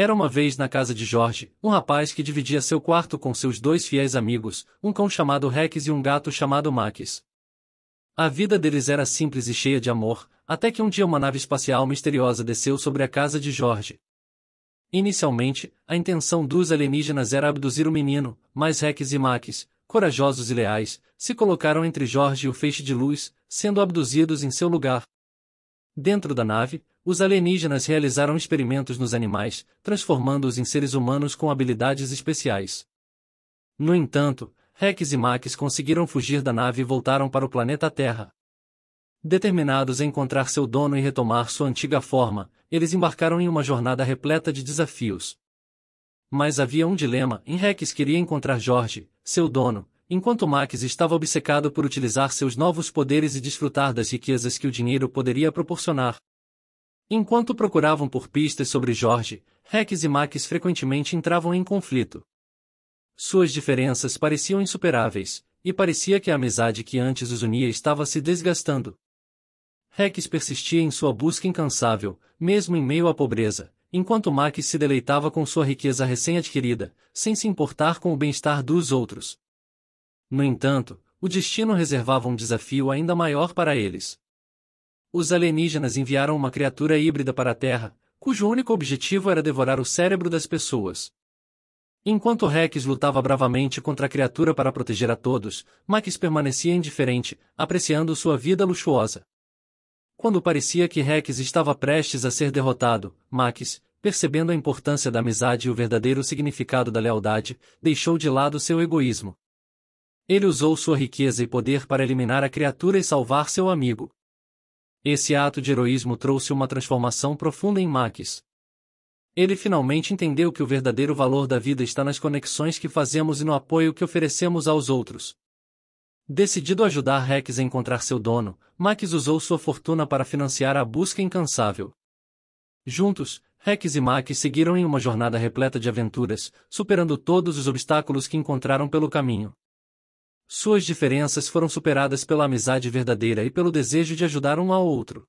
Era uma vez na casa de Jorge, um rapaz que dividia seu quarto com seus dois fiéis amigos, um cão chamado Rex e um gato chamado Max. A vida deles era simples e cheia de amor, até que um dia uma nave espacial misteriosa desceu sobre a casa de Jorge. Inicialmente, a intenção dos alienígenas era abduzir o menino, mas Rex e Max, corajosos e leais, se colocaram entre Jorge e o feixe de luz, sendo abduzidos em seu lugar. Dentro da nave, os alienígenas realizaram experimentos nos animais, transformando-os em seres humanos com habilidades especiais. No entanto, Rex e Max conseguiram fugir da nave e voltaram para o planeta Terra. Determinados a encontrar seu dono e retomar sua antiga forma, eles embarcaram em uma jornada repleta de desafios. Mas havia um dilema: em Rex queria encontrar Jorge, seu dono, enquanto Max estava obcecado por utilizar seus novos poderes e desfrutar das riquezas que o dinheiro poderia proporcionar. Enquanto procuravam por pistas sobre Jorge, Rex e Max frequentemente entravam em conflito. Suas diferenças pareciam insuperáveis, e parecia que a amizade que antes os unia estava se desgastando. Rex persistia em sua busca incansável, mesmo em meio à pobreza, enquanto Max se deleitava com sua riqueza recém-adquirida, sem se importar com o bem-estar dos outros. No entanto, o destino reservava um desafio ainda maior para eles. Os alienígenas enviaram uma criatura híbrida para a Terra, cujo único objetivo era devorar o cérebro das pessoas. Enquanto Rex lutava bravamente contra a criatura para proteger a todos, Max permanecia indiferente, apreciando sua vida luxuosa. Quando parecia que Rex estava prestes a ser derrotado, Max, percebendo a importância da amizade e o verdadeiro significado da lealdade, deixou de lado seu egoísmo. Ele usou sua riqueza e poder para eliminar a criatura e salvar seu amigo. Esse ato de heroísmo trouxe uma transformação profunda em Max. Ele finalmente entendeu que o verdadeiro valor da vida está nas conexões que fazemos e no apoio que oferecemos aos outros. Decidido ajudar Rex a encontrar seu dono, Max usou sua fortuna para financiar a busca incansável. Juntos, Rex e Max seguiram em uma jornada repleta de aventuras, superando todos os obstáculos que encontraram pelo caminho. Suas diferenças foram superadas pela amizade verdadeira e pelo desejo de ajudar um ao outro.